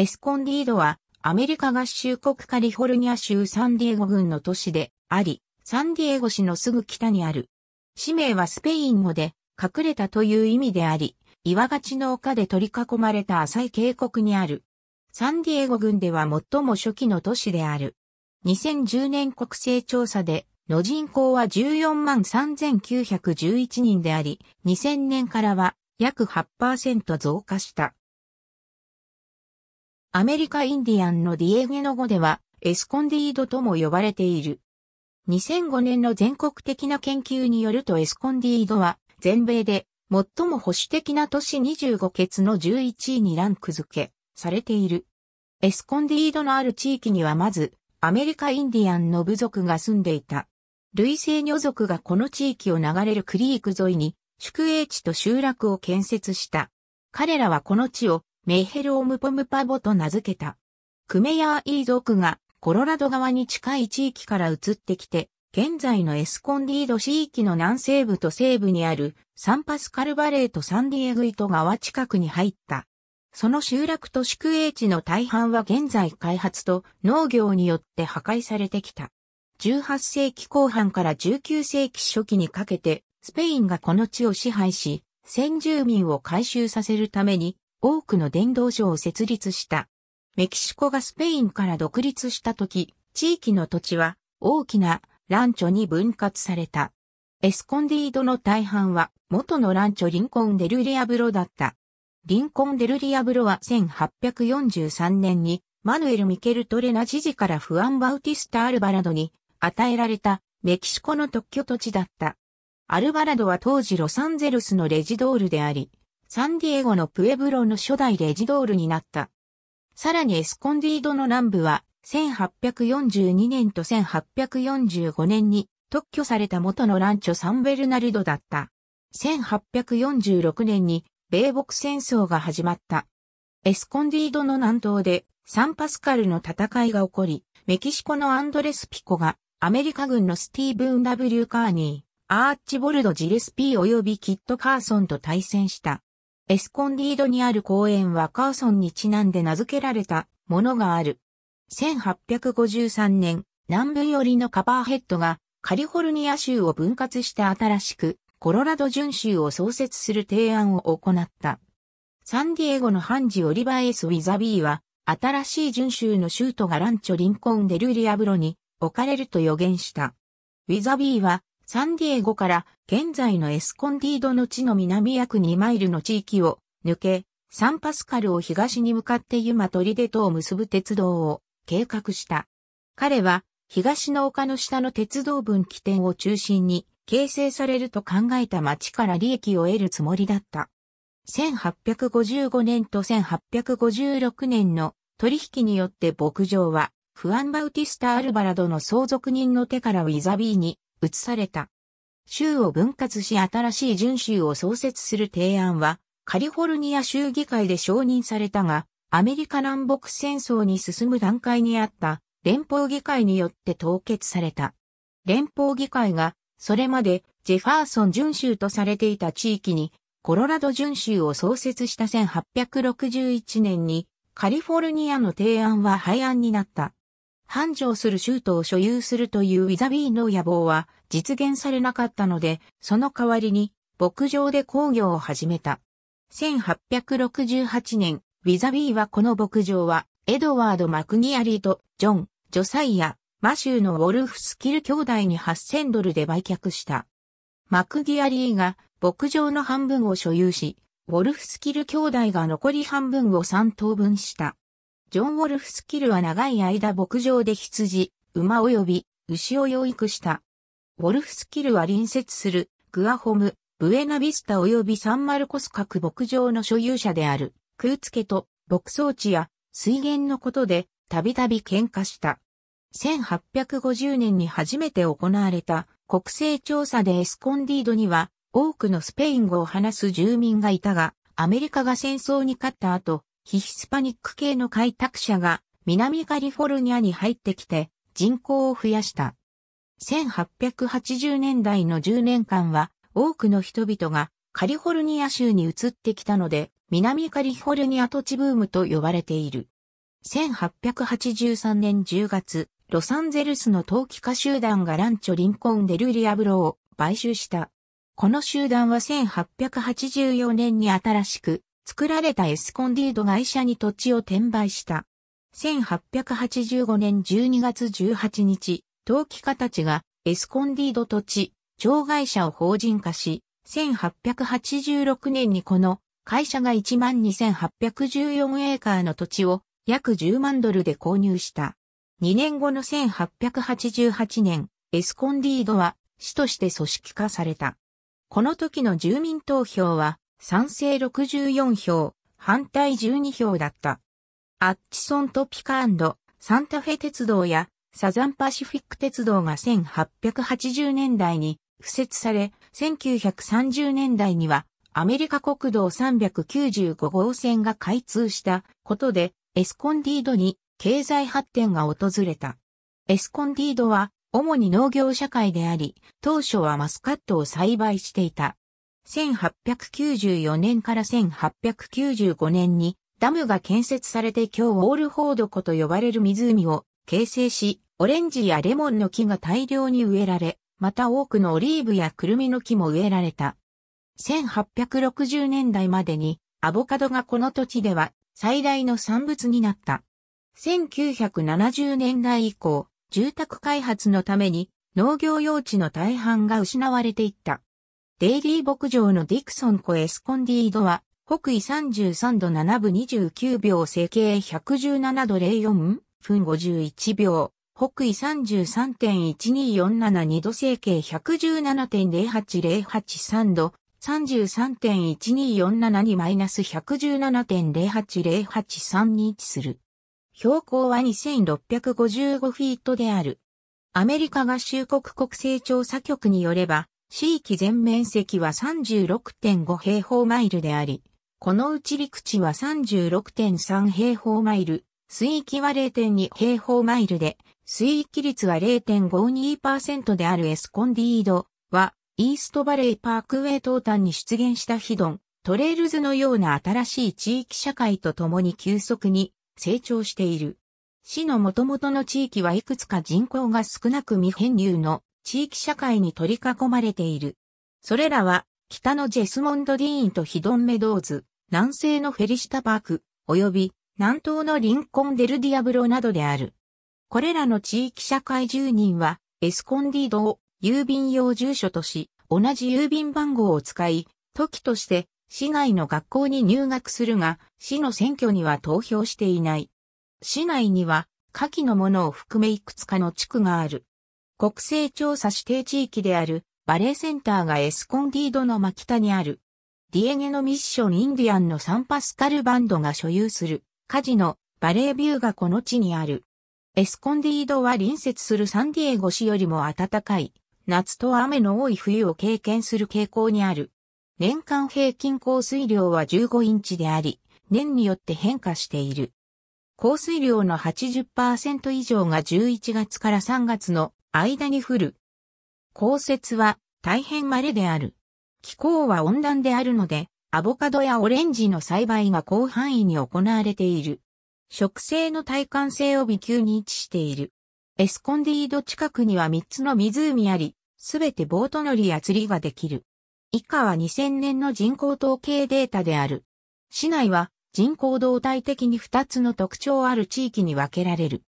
エスコンディードはアメリカ合衆国カリフォルニア州サンディエゴ郡の都市であり、サンディエゴ市のすぐ北にある。市名はスペイン語で隠れたという意味であり、岩勝の丘で取り囲まれた浅い渓谷にある。サンディエゴ郡では最も初期の都市である。2010年国勢調査で、の人口は14万3911人であり、2000年からは約8%増加した。アメリカインディアンのディエゲノ語では、エスコンディードとも呼ばれている。2005年の全国的な研究によるとエスコンディードは、全米で最も保守的な都市25ケツの11位にランク付けされている。エスコンディードのある地域にはまずアメリカインディアンの部族が住んでいた。類性女族がこの地域を流れるクリーク沿いに宿営地と集落を建設した。彼らはこの地をメイヘル・オムポムパボと名付けた。クメヤーイー族がコロラド側に近い地域から移ってきて、現在のエスコンディード市域の南西部と西部にあるサンパスカルバレーとサンディエグイト川近くに入った。その集落と宿営地の大半は現在開発と農業によって破壊されてきた。18世紀後半から19世紀初期にかけて、スペインがこの地を支配し、先住民を回収させるために多くの伝道所を設立した。メキシコがスペインから独立した時、地域の土地は大きなランチョに分割された。エスコンディードの大半は元のランチョリンコンデルリアブロだった。リンコンデルリアブロは1843年にマヌエル・ミケル・トレナ知事からフアン・バウティスタ・アルバラドに与えられたメキシコの特許土地だった。アルバラドは当時ロサンゼルスのレジドールであり、サンディエゴのプエブロの初代レジドールになった。さらにエスコンディードの南部は、1842年と1845年に特許された元のランチョサンベルナルドだった。1846年に米北戦争が始まった。エスコンディードの南東でサンパスカルの戦いが起こり、メキシコのアンドレス・ピコがアメリカ軍のスティーブン・ W・ カーニー、アーチボルド・ジレスピー及びキット・カーソンと対戦した。エスコンディードにある公園はカーソンにちなんで名付けられたものがある。1853年、南部寄りのカバーヘッドがカリフォルニア州を分割して新しくコロラド準州を創設する提案を行った。サンディエゴのハンジ・オリバー・エス・ウィザビーは新しい準州の州都がランチョ・リンコン・デル・リアブロに置かれると予言した。ウィザビーはサンディエゴから現在のエスコンディードの地の南約2マイルの地域を抜け、サンパスカルを東に向かってユマトリデとを結ぶ鉄道を計画した。彼は東の丘の下の鉄道分岐点を中心に形成されると考えた町から利益を得るつもりだった。1855年と1856年の取引によって牧場はフアン・バウティスタ・アルバラドの相続人の手からウィザビーに移された。州を分割し新しい準州を創設する提案は、カリフォルニア州議会で承認されたが、アメリカ南北戦争に進む段階にあった連邦議会によって凍結された。連邦議会が、それまでジェファーソン準州とされていた地域に、コロラド準州を創設した1861年に、カリフォルニアの提案は廃案になった。繁盛する州都を所有するというウィザビーの野望は実現されなかったので、その代わりに牧場で工業を始めた。1868年、ウィザビーはこの牧場は、エドワード・マクニアリーとジョン、ジョサイア、マシューのウォルフスキル兄弟に8000ドルで売却した。マクギアリーが牧場の半分を所有し、ウォルフスキル兄弟が残り半分を3等分した。ジョン・ウォルフスキルは長い間牧場で羊、馬及び牛を養育した。ウォルフスキルは隣接するグアホム、ブエナビスタ及びサンマルコス各牧場の所有者であるクーツケと牧草地や水源のことでたびたび喧嘩した。1850年に初めて行われた国勢調査でエスコンディードには多くのスペイン語を話す住民がいたが、アメリカが戦争に勝った後、ヒスパニック系の開拓者が南カリフォルニアに入ってきて人口を増やした。1880年代の10年間は多くの人々がカリフォルニア州に移ってきたので南カリフォルニア土地ブームと呼ばれている。1883年10月、ロサンゼルスの陶器家集団がランチョ・リンコン・デル・リアブロを買収した。この集団は1884年に新しく作られたエスコンディード会社に土地を転売した。1885年12月18日、陶器家たちがエスコンディード土地、町会社を法人化し、1886年にこの会社が12,814エーカーの土地を約10万ドルで購入した。2年後の1888年、エスコンディードは市として組織化された。この時の住民投票は賛成64票、反対12票だった。アッチソントピカサンタフェ鉄道やサザンパシフィック鉄道が1880年代に付設され、1930年代にはアメリカ国道395号線が開通したことでエスコンディードに経済発展が訪れた。エスコンディードは主に農業社会であり、当初はマスカットを栽培していた。1894年から1895年にダムが建設されて今日ウォールフォード湖と呼ばれる湖を形成し、オレンジやレモンの木が大量に植えられ、また多くのオリーブやクルミの木も植えられた。1860年代までにアボカドがこの土地では最大の産物になった。1970年代以降、住宅開発のために農業用地の大半が失われていった。デイリー牧場のディクソンコエスコンディードは、北緯33度7分29秒整形117度04分51秒、北緯33.12472度整形117.08083度、33.1247にマイナス117.08083に位置する。標高は2655フィートである。アメリカ合衆国国勢調査局によれば、地域全面積は36.5平方マイルであり、このうち陸地は36.3平方マイル、水域は0.2平方マイルで、水域率は0.52%であるエスコンディードは、イーストバレーパークウェイ東端に出現したヒドン、トレールズのような新しい地域社会とともに急速に成長している。市の元々の地域はいくつか人口が少なく未編入の地域社会に取り囲まれている。それらは、北のジェスモンドディーンとヒドンメドーズ、南西のフェリシタパーク、及び南東のリンコンデルディアブロなどである。これらの地域社会住人は、エスコンディードを郵便用住所とし、同じ郵便番号を使い、時として市内の学校に入学するが、市の選挙には投票していない。市内には、下記のものを含めいくつかの地区がある。国勢調査指定地域であるバレーセンターがエスコンディードの真北にある。ディエゲのミッションインディアンのサンパスカルバンドが所有するカジノバレービューがこの地にある。エスコンディードは隣接するサンディエゴ市よりも暖かい夏と雨の多い冬を経験する傾向にある。年間平均降水量は15インチであり、年によって変化している。降水量の80%以上が11月から3月の間に降る。降雪は大変稀である。気候は温暖であるので、アボカドやオレンジの栽培が広範囲に行われている。植生の耐寒性を微急に位置している。エスコンディード近くには3つの湖あり、すべてボート乗りや釣りができる。以下は2000年の人口統計データである。市内は人口動態的に2つの特徴ある地域に分けられる。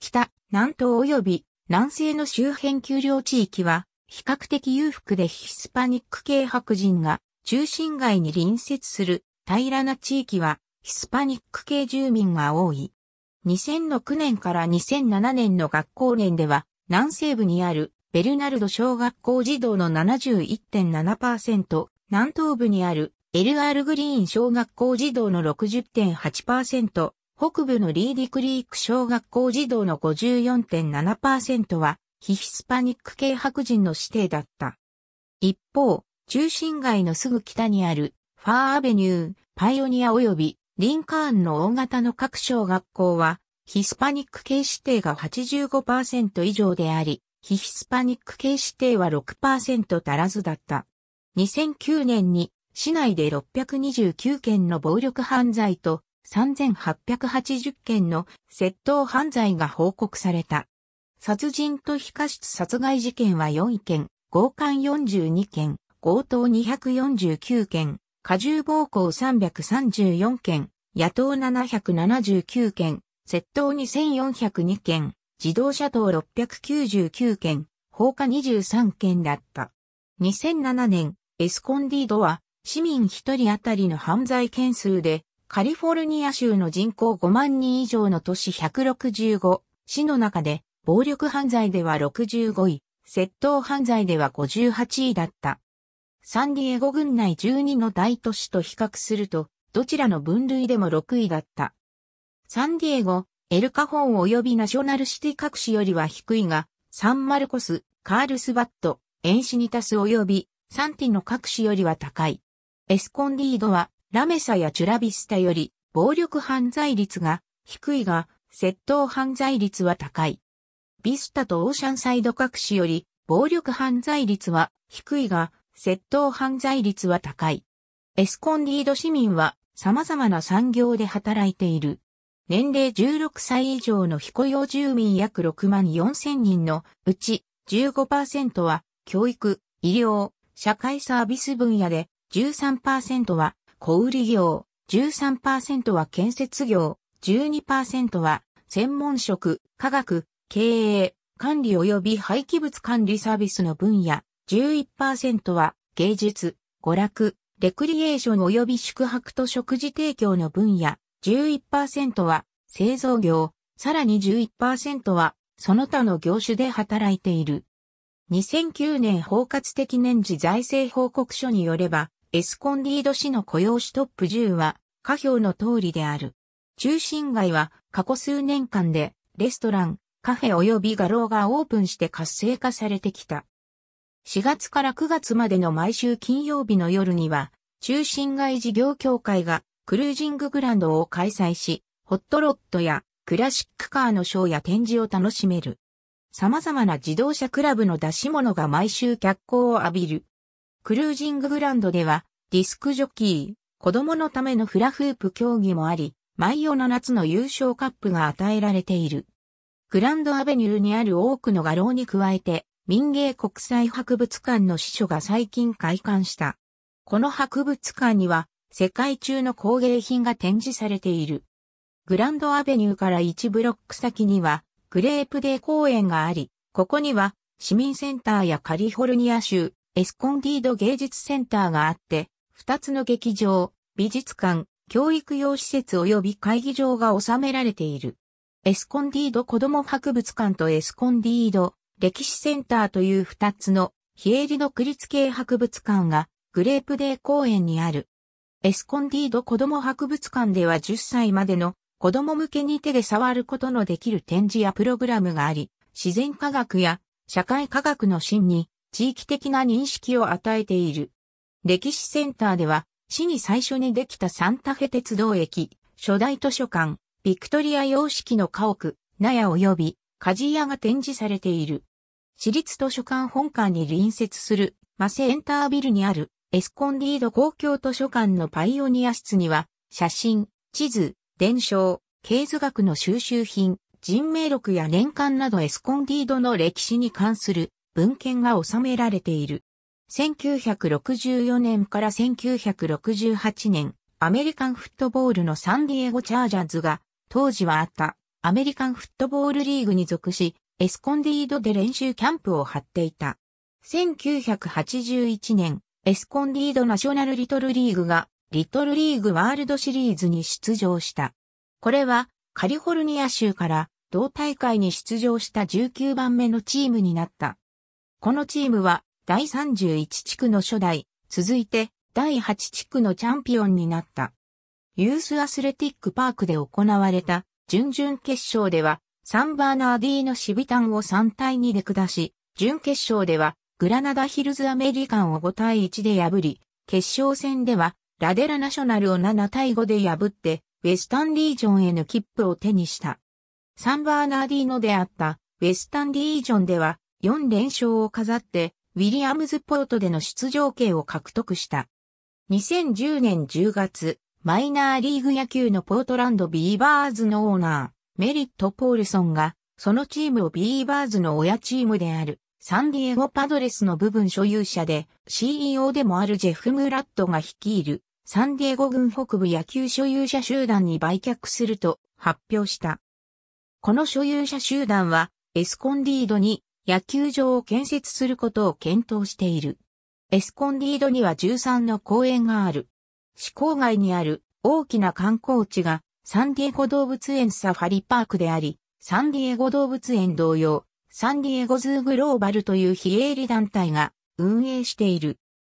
北、南東及び南西の周辺丘陵地域は、比較的裕福でヒスパニック系白人が中心街に隣接する平らな地域はヒスパニック系住民が多い。2006年から2007年の学校年では南西部にあるベルナルド小学校児童の71.7%、南東部にあるエルアールグリーン小学校児童の60.8%、北部のリーディクリーク小学校児童の54.7%は、非ヒスパニック系白人の指定だった。一方、中心街のすぐ北にある、ファーアベニュー、パイオニア及び、リンカーンの大型の各小学校は、ヒスパニック系指定が85%以上であり、非ヒスパニック系指定は6%足らずだった。2009年に市内で629件の暴力犯罪と3880件の窃盗犯罪が報告された。殺人と非過失殺害事件は4件、強姦42件、強盗249件、過重暴行334件、野党779件、窃盗2402件、自動車盗699件、放火23件だった。2007年、エスコンディードは市民1人当たりの犯罪件数でカリフォルニア州の人口5万人以上の都市165市の中で、暴力犯罪では65位、窃盗犯罪では58位だった。サンディエゴ郡内12の大都市と比較すると、どちらの分類でも6位だった。サンディエゴ、エルカホン及びナショナルシティ各市よりは低いが、サンマルコス、カールスバット、エンシニタス及びサンティの各市よりは高い。エスコンディードはラメサやチュラビスタより暴力犯罪率が低いが、窃盗犯罪率は高い。ビスタとオーシャンサイド各市より暴力犯罪率は低いが、窃盗犯罪率は高い。エスコンディード市民は様々な産業で働いている。年齢16歳以上の非雇用住民約6万4千人のうち15%は教育、医療、社会サービス分野で13%は小売業、13%は建設業、12%は専門職、科学、経営、管理及び廃棄物管理サービスの分野、11%は芸術、娯楽、レクリエーション及び宿泊と食事提供の分野、11%は製造業、さらに11%はその他の業種で働いている。2009年包括的年次財政報告書によれば、エスコンディード市の雇用主トップ10は、下表の通りである。中心街は過去数年間でレストラン、カフェ及び画廊がオープンして活性化されてきた。4月から9月までの毎週金曜日の夜には、中心街事業協会がクルージンググランドを開催し、ホットロットやクラシックカーのショーや展示を楽しめる。様々な自動車クラブの出し物が毎週脚光を浴びる。クルージンググランドでは、ディスクジョッキー、子供のためのフラフープ競技もあり、毎夜の夏の優勝カップが与えられている。グランドアベニューにある多くの画廊に加えて、民芸国際博物館の司書が最近開館した。この博物館には、世界中の工芸品が展示されている。グランドアベニューから1ブロック先には、グレープデー公園があり、ここには、市民センターやカリフォルニア州、エスコンディード芸術センターがあって、二つの劇場、美術館、教育用施設及び会議場が収められている。エスコンディード子ども博物館とエスコンディード歴史センターという二つの非営利の区立系博物館がグレープデー公園にある。エスコンディード子ども博物館では10歳までの子供向けに手で触ることのできる展示やプログラムがあり、自然科学や社会科学の真に地域的な認識を与えている。歴史センターでは、市に最初にできたサンタフェ鉄道駅、初代図書館、ビクトリア様式の家屋、納屋及び、鍛冶屋が展示されている。市立図書館本館に隣接する、マセエンタービルにある、エスコンディード公共図書館のパイオニア室には、写真、地図、伝承、経図学の収集品、人名録や年間などエスコンディードの歴史に関する文献が収められている。1964年から1968年、アメリカンフットボールのサンディエゴチャージャーズが、当時はあったアメリカンフットボールリーグに属し、エスコンディードで練習キャンプを張っていた。1981年、エスコンディードナショナルリトルリーグが、リトルリーグワールドシリーズに出場した。これは、カリフォルニア州から同大会に出場した19番目のチームになった。このチームは第31地区の初代、続いて第8地区のチャンピオンになった。ユースアスレティックパークで行われた準々決勝ではサンバーナーディーのシビタンを3対2で下し、準決勝ではグラナダヒルズアメリカンを5対1で破り、決勝戦ではラデラナショナルを7対5で破って、ウェスタンリージョンへの切符を手にした。サンバーナーディーノであったウェスタンリージョンでは4連勝を飾って、ウィリアムズポートでの出場権を獲得した。2010年10月、マイナーリーグ野球のポートランドビーバーズのオーナー、メリット・ポールソンが、そのチームをビーバーズの親チームである、サンディエゴパドレスの部分所有者で、CEO でもあるジェフ・ムラットが率いる、サンディエゴ軍北部野球所有者集団に売却すると発表した。この所有者集団は、エスコンディードに野球場を建設することを検討している。エスコンディードには13の公園がある。市郊外にある大きな観光地がサンディエゴ動物園サファリパークであり、サンディエゴ動物園同様、サンディエゴズーグローバルという非営利団体が運営している。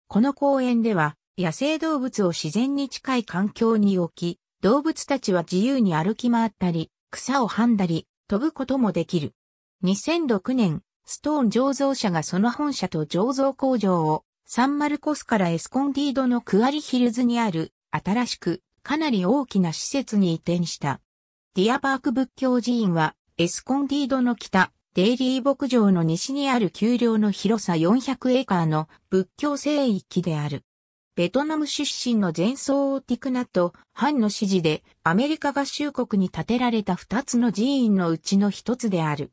この公園では野生動物を自然に近い環境に置き、動物たちは自由に歩き回ったり、草をはんだり、飛ぶこともできる。2006年、ストーン醸造社がその本社と醸造工場をサンマルコスからエスコンディードのクアリヒルズにある新しくかなり大きな施設に移転した。ディアパーク仏教寺院はエスコンディードの北、デイリー牧場の西にある丘陵の広さ400エーカーの仏教聖域である。ベトナム出身の前奏オーティクナとハンの指示でアメリカ合衆国に建てられた二つの寺院のうちの一つである。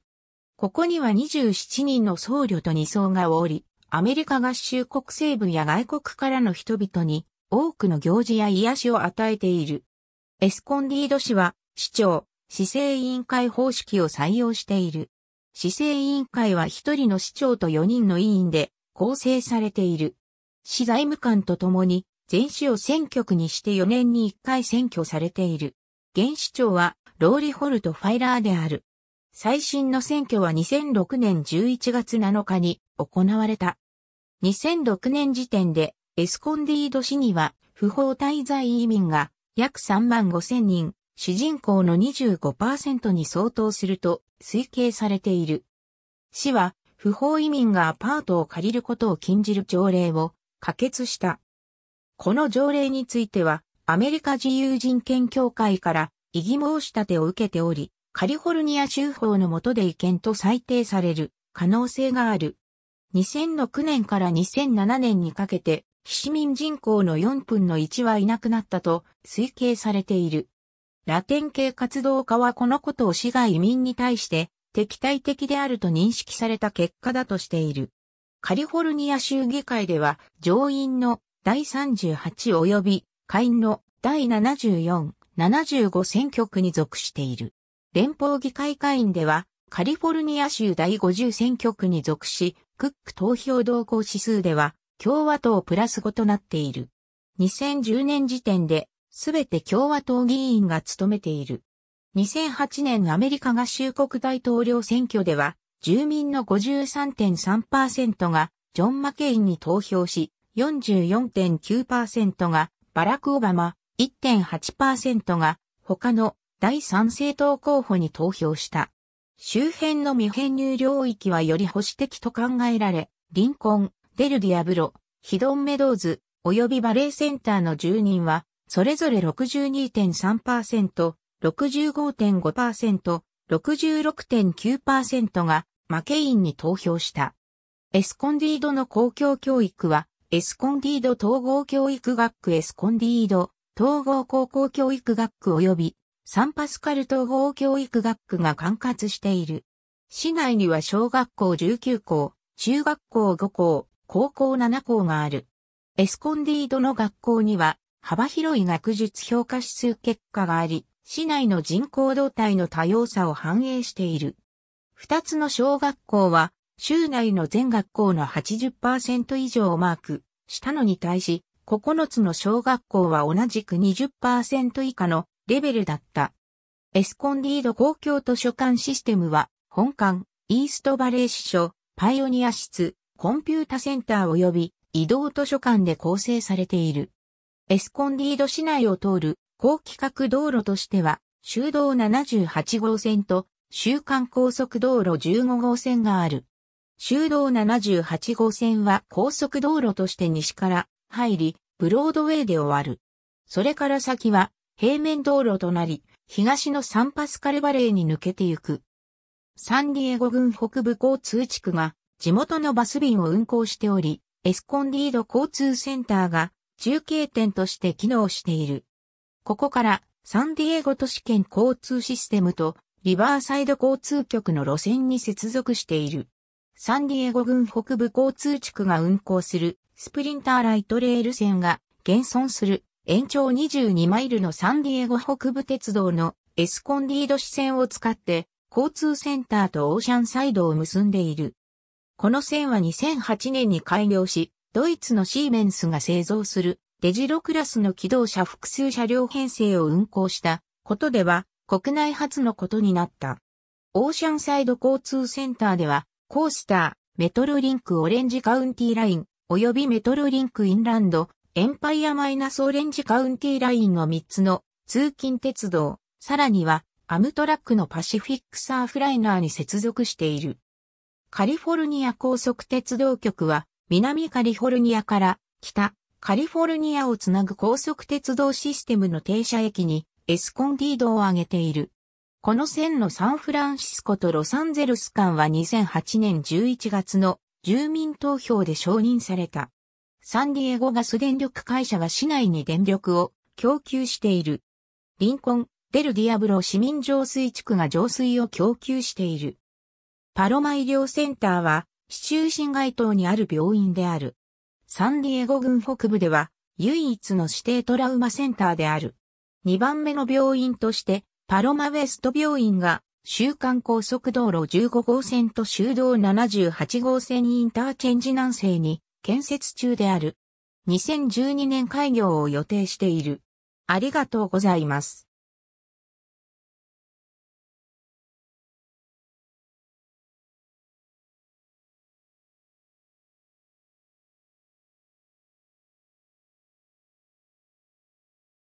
ここには27人の僧侶と二僧がおり、アメリカ合衆国西部や外国からの人々に多くの行事や癒しを与えている。エスコンディード氏は市長、市政委員会方式を採用している。市政委員会は一人の市長と4人の委員で構成されている。市財務官と共に全市を選挙区にして4年に1回選挙されている。現市長はローリホルト・ファイラーである。最新の選挙は2006年11月7日に行われた。2006年時点でエスコンディード市には不法滞在移民が約3万5千人、主人口の25%に相当すると推計されている。市は不法移民がアパートを借りることを禁じる条例を可決した。この条例についてはアメリカ自由人権協会から異議申し立てを受けており、カリフォルニア州法の下で違憲と裁定される可能性がある。2006年から2007年にかけて、市民人口の4分の1はいなくなったと推計されている。ラテン系活動家はこのことを市外移民に対して敵対的であると認識された結果だとしている。カリフォルニア州議会では上院の第38及び下院の第74、75選挙区に属している。連邦議会会員では、カリフォルニア州第50選挙区に属し、クック投票動向指数では、共和党プラス5となっている。2010年時点で、すべて共和党議員が務めている。2008年アメリカ合衆国大統領選挙では、住民の53.3%がジョン・マケインに投票し、44.9%がバラク・オバマ、1.8%が他の第三政党候補に投票した。周辺の未編入領域はより保守的と考えられ、リンコン、デルディアブロ、ヒドンメドーズ、及びバレーセンターの住人は、それぞれ62.3%、65.5%、66.9%がマケインに投票した。エスコンディードの公共教育は、エスコンディード統合教育学区エスコンディード統合高校教育学区及びサンパスカル統合教育学区が管轄している。市内には小学校19校、中学校5校、高校7校がある。エスコンディードの学校には幅広い学術評価指数結果があり、市内の人口動態の多様さを反映している。二つの小学校は、州内の全学校の80%以上をマークしたのに対し、9つの小学校は同じく20%以下のレベルだった。エスコンディード公共図書館システムは、本館、イーストバレー支所、パイオニア室、コンピュータセンター及び移動図書館で構成されている。エスコンディード市内を通る高規格道路としては、修道78号線と週間高速道路15号線がある。修道78号線は高速道路として西から入り、ブロードウェイで終わる。それから先は平面道路となり、東のサンパスカルバレーに抜けてゆく。サンディエゴ郡北部交通地区が地元のバス便を運行しており、エスコンディード交通センターが中継点として機能している。ここからサンディエゴ都市圏交通システムとリバーサイド交通局の路線に接続している。サンディエゴ郡北部交通地区が運行するスプリンターライトレール線が現存する延長22マイルのサンディエゴ北部鉄道のエスコンディード支線を使って交通センターとオーシャンサイドを結んでいる。この線は2008年に開業し、ドイツのシーメンスが製造するデジロクラスの機動車複数車両編成を運行したことでは国内初のことになった。オーシャンサイド交通センターではコースター、メトロリンクオレンジカウンティーライン、及びメトロリンクインランド、エンパイアマイナスオレンジカウンティーラインの3つの通勤鉄道、さらにはアムトラックのパシフィックサーフライナーに接続している。カリフォルニア高速鉄道局は南カリフォルニアから北カリフォルニアをつなぐ高速鉄道システムの停車駅にエスコンディードを挙げている。この線のサンフランシスコとロサンゼルス間は2008年11月の住民投票で承認された。サンディエゴガス電力会社が市内に電力を供給している。リンコン、デルディアブロ市民浄水地区が浄水を供給している。パロマ医療センターは、市中心街頭にある病院である。サンディエゴ郡北部では、唯一の指定トラウマセンターである。2番目の病院として、パロマウェスト病院が、週間高速道路15号線と州道78号線インターチェンジ南西に建設中である。2012年開業を予定している。ありがとうございます。